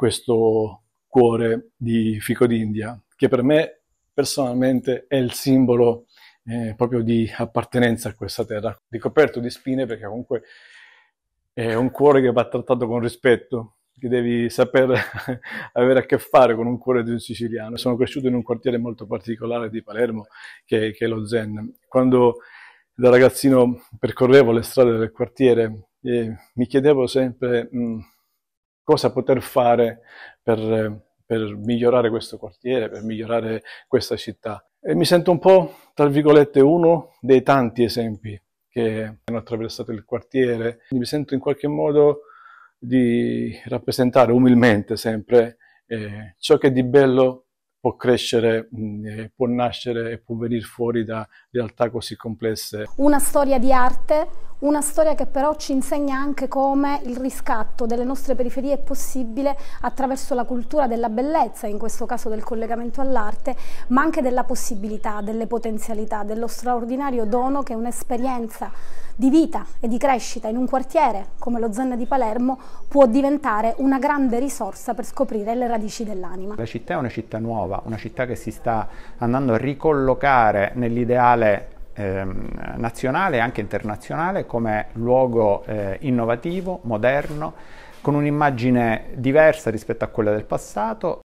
questo cuore di fico d'India, che per me personalmente è il simbolo eh, proprio di appartenenza a questa terra, ricoperto di spine perché comunque è un cuore che va trattato con rispetto, che devi saper avere a che fare con un cuore di un siciliano. Sono cresciuto in un quartiere molto particolare di Palermo, che, che è lo Zen. Quando da ragazzino percorrevo le strade del quartiere, eh, mi chiedevo sempre... Mh, mm, cosa poter fare per, per migliorare questo quartiere, per migliorare questa città. E mi sento un po', tra virgolette, uno dei tanti esempi che hanno attraversato il quartiere. Mi sento in qualche modo di rappresentare umilmente sempre eh, ciò che di bello può crescere, mm, eh, può nascere e può venire fuori da realtà così complesse. Una storia di arte, una storia che però ci insegna anche come il riscatto delle nostre periferie è possibile attraverso la cultura della bellezza, in questo caso del collegamento all'arte, ma anche della possibilità, delle potenzialità, dello straordinario dono che un'esperienza di vita e di crescita in un quartiere come lo Zen di Palermo può diventare una grande risorsa per scoprire le radici dell'anima. La città è una città nuova nuova, una città che si sta andando a ricollocare nell'ideale eh, nazionale e anche internazionale come luogo eh, innovativo, moderno, con un'immagine diversa rispetto a quella del passato